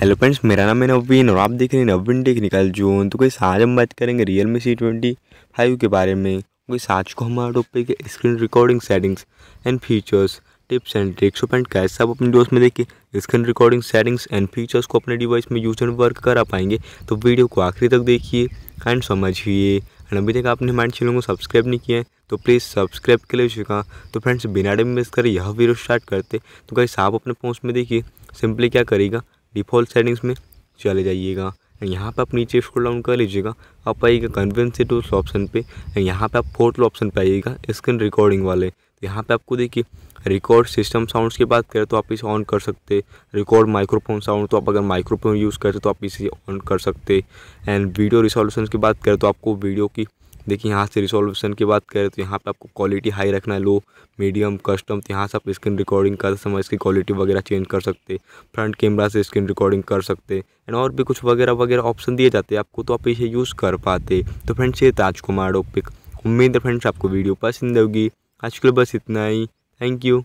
hello friends मेरा नाम है नवीन और आप देख रहे हैं नवीन टेक्निकल जोन तो कोई आज हम बात करेंगे Realme C twenty five के बारे में कोई आज को हमारे टॉप पे screen recording settings and features tips and tricks friend कैसे आप अपने दोस्त में देखिए screen recording settings and features को अपने डिवाइस में यूज एंड वर्क करा पाएंगे तो वीडियो को आखिरी तक देखिए एंड समझिए एंड अभी तक आपने हमारे चैनल को सब्सक्राइब नहीं किया है तो प्लीज़ सब्सक्राइब के लिए चुका तो फ्रेंड्स बिना टाइम कर यह वीडियो स्टार्ट करते तो कैसे आप अपने फोन में देखिए सिंपली क्या करेगा डिफ़ॉल्ट सेटिंग्स में चले जाइएगा एंड यहाँ पे आप नीचे स्क्रॉल डाउन कर लीजिएगा आप आइएगा कन्वेंसी टू ऑप्शन पे यहाँ पे आप फोर्थ ऑप्शन पे आइएगा स्क्रीन रिकॉर्डिंग वाले तो यहाँ पे आपको देखिए रिकॉर्ड सिस्टम साउंड्स की बात करें तो आप इसे ऑन कर सकते रिकॉर्ड माइक्रोफोन साउंड तो आप अगर माइक्रोफोन यूज़ करते तो आप इसे ऑन कर सकते एंड वीडियो रिसोल्यूशन की बात करें तो आपको वीडियो की देखिए यहाँ से रिसोल्यूशन की बात करें तो यहाँ पे आपको क्वालिटी हाई रखना है लो मीडियम कस्टम तो यहाँ से आप स्क्रीन रिकॉर्डिंग कर समय इसकी क्वालिटी वगैरह चेंज कर सकते फ्रंट कैमरा से स्क्रीन रिकॉर्डिंग कर सकते एंड और भी कुछ वगैरह वगैरह ऑप्शन दिए जाते हैं आपको तो आप इसे यूज़ कर पाते तो फ्रेंड्स ये ताज कुमार टॉपिक उम्मीद है फ्रेंड्स आपको वीडियो पसंद होगी आज के लिए बस इतना ही थैंक यू